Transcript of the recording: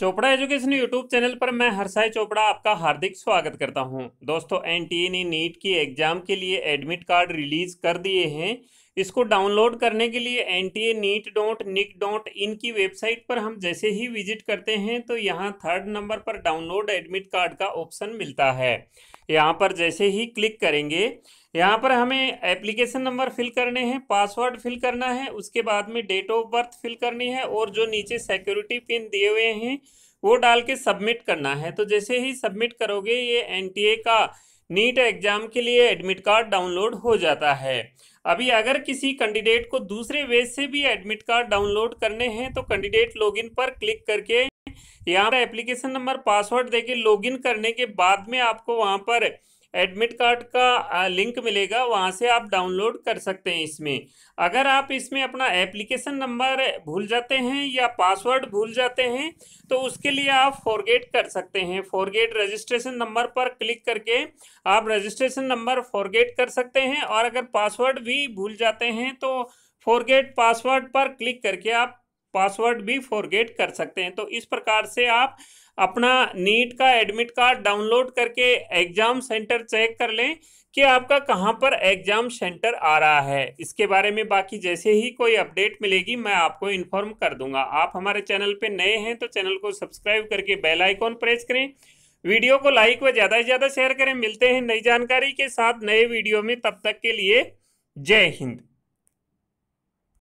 Chopra education YouTube channel पर मैं हरसाई चोपड़ा आपका हार्दिक स्वागत करता हूं दोस्तों एन टी नीट की एग्जाम के लिए एडमिट कार्ड रिलीज कर दिए हैं इसको डाउनलोड करने के लिए N T A NEET dot nic dot in की वेबसाइट पर हम जैसे ही विजिट करते हैं तो यहाँ थर्ड नंबर पर डाउनलोड एडमिट कार्ड का ऑप्शन मिलता है यहाँ पर जैसे ही क्लिक करेंगे यहाँ पर हमें एप्लीकेशन नंबर फिल करने हैं पासवर्ड फिल करना है उसके बाद में डेट ऑफ बर्थ फिल करनी है और जो नीचे सिक्योरिटी पिन दिए हुए हैं वो डाल के सबमिट करना है तो जैसे ही सबमिट करोगे ये एन का नीट एग्जाम के लिए एडमिट कार्ड डाउनलोड हो जाता है अभी अगर किसी कैंडिडेट को दूसरे वेज से भी एडमिट कार्ड डाउनलोड करने हैं तो कैंडिडेट लॉगिन पर क्लिक करके यहाँ पर एप्लीकेशन नंबर पासवर्ड देके लॉगिन करने के बाद में आपको वहाँ पर एडमिट कार्ड का लिंक मिलेगा वहाँ से आप डाउनलोड कर सकते हैं इसमें अगर आप इसमें अपना एप्लीकेशन नंबर भूल जाते हैं या पासवर्ड भूल जाते हैं तो उसके लिए आप फॉरगेट कर सकते हैं फॉरगेट रजिस्ट्रेशन नंबर पर क्लिक करके आप रजिस्ट्रेशन नंबर फॉरगेट कर सकते हैं और अगर पासवर्ड भी भूल जाते हैं तो फॉरगेट पासवर्ड पर क्लिक करके आप पासवर्ड भी फॉरगेट कर सकते हैं तो इस प्रकार से आप अपना नीट का एडमिट कार्ड डाउनलोड करके एग्ज़ाम सेंटर चेक कर लें कि आपका कहाँ पर एग्ज़ाम सेंटर आ रहा है इसके बारे में बाकी जैसे ही कोई अपडेट मिलेगी मैं आपको इन्फॉर्म कर दूंगा आप हमारे चैनल पे नए हैं तो चैनल को सब्सक्राइब करके बेल आइकॉन प्रेस करें वीडियो को लाइक व ज़्यादा से ज़्यादा शेयर करें मिलते हैं नई जानकारी के साथ नए वीडियो में तब तक के लिए जय हिंद